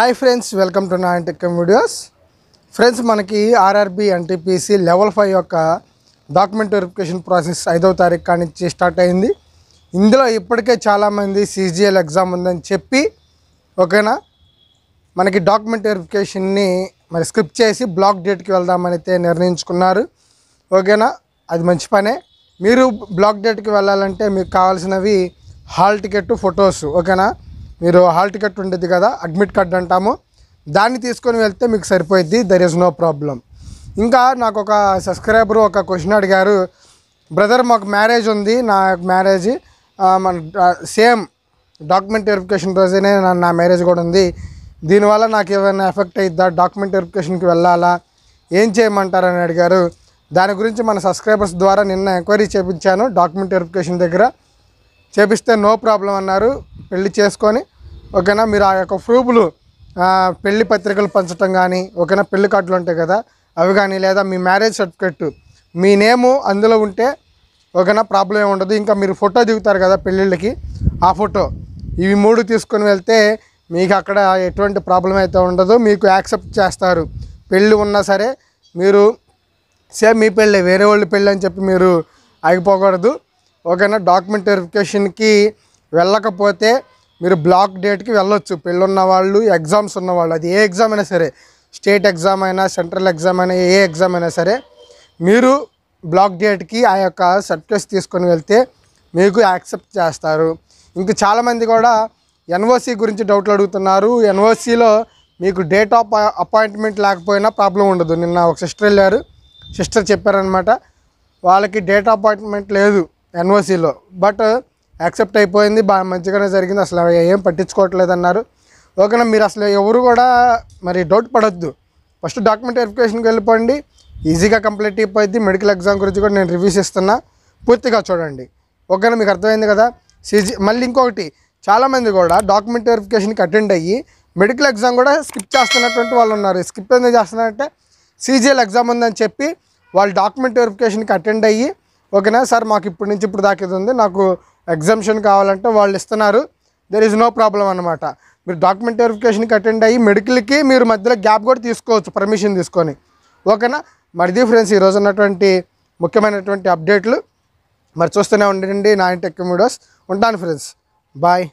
hi friends welcome to నా టెక్కమ్ videos friends మనకి ఆర్ఆర్బి ఎన్టీపీసీ లెవెల్ ఫైవ్ యొక్క డాక్యుమెంట్ వెరిఫికేషన్ ప్రాసెస్ ఐదవ తారీఖు కానించి స్టార్ట్ అయింది ఇందులో ఇప్పటికే చాలామంది సీజీఎల్ ఎగ్జామ్ ఉందని చెప్పి ఓకేనా మనకి డాక్యుమెంట్ వెరిఫికేషన్ని మరి స్క్రిప్ట్ చేసి బ్లాక్ డేట్కి వెళ్దామని అయితే నిర్ణయించుకున్నారు ఓకేనా అది మంచి పనే మీరు బ్లాక్ డేట్కి వెళ్ళాలంటే మీకు కావాల్సినవి హాల్ టికెట్ ఫొటోస్ ఓకేనా మీరు హాల్ టికెట్ ఉండేది కదా అడ్మిట్ కార్డ్ అంటాము దాన్ని తీసుకొని వెళ్తే మీకు సరిపోయిద్ది దర్ ఇస్ నో ప్రాబ్లం ఇంకా నాకు ఒక సబ్స్క్రైబర్ ఒక క్వశ్చన్ అడిగారు బ్రదర్ మాకు మ్యారేజ్ ఉంది నా మ్యారేజ్ మన సేమ్ డాక్యుమెంట్ వెరిఫికేషన్ రోజునే నా మ్యారేజ్ కూడా ఉంది దీనివల్ల నాకు ఏమైనా ఎఫెక్ట్ అవుతుందా డాక్యుమెంట్ వెరిఫికేషన్కి వెళ్ళాలా ఏం చేయమంటారని అడిగారు దాని గురించి మన సబ్స్క్రైబర్స్ ద్వారా నిన్న ఎంక్వైరీ చేపించాను డాక్యుమెంట్ వెరిఫికేషన్ దగ్గర చేపిస్తే నో ప్రాబ్లం అన్నారు పెళ్లి చేసుకొని ఓకేనా మీరు ఆ యొక్క ప్రూఫ్లు పెళ్లి పత్రికలు పంచడం కానీ ఓకేనా పెళ్లి కార్డులు ఉంటాయి కదా అవి కానీ లేదా మీ మ్యారేజ్ సర్టిఫికెట్ మీ నేము అందులో ఉంటే ఓకేనా ప్రాబ్లం ఉండదు ఇంకా మీరు ఫోటో దిగుతారు కదా పెళ్ళిళ్ళకి ఆ ఫోటో ఇవి మూడు తీసుకొని వెళ్తే మీకు అక్కడ ఎటువంటి ప్రాబ్లం అయితే ఉండదు మీకు యాక్సెప్ట్ చేస్తారు పెళ్ళి ఉన్నా సరే మీరు సేమ్ మీ పెళ్ళి వేరే వాళ్ళు పెళ్ళి అని చెప్పి మీరు ఆగిపోకూడదు ఓకేనా డాక్యుమెంట్ వెరిఫికేషన్కి వెళ్ళకపోతే మీరు బ్లాక్ డేట్కి వెళ్ళొచ్చు పెళ్ళి ఉన్నవాళ్ళు ఎగ్జామ్స్ ఉన్నవాళ్ళు అది ఏ ఎగ్జామ్ అయినా సరే స్టేట్ ఎగ్జామ్ అయినా సెంట్రల్ ఎగ్జామ్ అయినా ఏ ఎగ్జామ్ అయినా సరే మీరు బ్లాక్ డేట్కి ఆ యొక్క సర్టిఫికేట్స్ తీసుకొని వెళ్తే మీకు యాక్సెప్ట్ చేస్తారు ఇంకా చాలామంది కూడా ఎన్ఓసి గురించి డౌట్లు అడుగుతున్నారు ఎన్ఓసిలో మీకు డేట్ ఆఫ్ అపాయింట్మెంట్ లేకపోయినా ప్రాబ్లం ఉండదు నిన్న ఒక సిస్టర్ వెళ్ళారు సిస్టర్ చెప్పారనమాట వాళ్ళకి డేట్ అపాయింట్మెంట్ లేదు ఎన్ఓసిలో బట్ యాక్సెప్ట్ అయిపోయింది బాగా మంచిగానే జరిగింది అసలు ఏం పట్టించుకోవట్లేదు అన్నారు ఓకేనా మీరు అసలు ఎవరు కూడా మరి డౌట్ పడద్దు ఫస్ట్ డాక్యుమెంట్ వెరిఫికేషన్కి వెళ్ళిపోండి ఈజీగా కంప్లీట్ అయిపోయింది మెడికల్ ఎగ్జామ్ గురించి కూడా నేను రివ్యూస్ ఇస్తున్నా పూర్తిగా చూడండి ఓకేనా మీకు అర్థమైంది కదా సీజీ మళ్ళీ ఇంకొకటి చాలామంది కూడా డాక్యుమెంట్ వెరిఫికేషన్కి అటెండ్ అయ్యి మెడికల్ ఎగ్జామ్ కూడా స్కిప్ చేస్తున్నటువంటి వాళ్ళు ఉన్నారు స్కిప్ ఎందుకు చేస్తున్నారంటే సీజీఎల్ ఎగ్జామ్ ఉందని చెప్పి వాళ్ళు డాక్యుమెంట్ వెరిఫికేషన్కి అటెండ్ అయ్యి ఓకేనా సార్ మాకు ఇప్పటి నుంచి ఇప్పుడు దాకా ఇది ఉంది నాకు ఎగ్జామ్షన్ కావాలంటే వాళ్ళు ఇస్తున్నారు దెర్ ఈజ్ నో ప్రాబ్లం అనమాట మీరు డాక్యుమెంట్ వెరిఫికేషన్కి అటెండ్ అయ్యి మెడికల్కి మీరు మధ్యలో గ్యాప్ కూడా తీసుకోవచ్చు పర్మిషన్ తీసుకొని ఓకేనా మరిది ఫ్రెండ్స్ ఈరోజు ఉన్నటువంటి ముఖ్యమైనటువంటి అప్డేట్లు మరి చూస్తూనే ఉండండి నా ఇంటెక్ వీడియోస్ ఉంటాను ఫ్రెండ్స్ బాయ్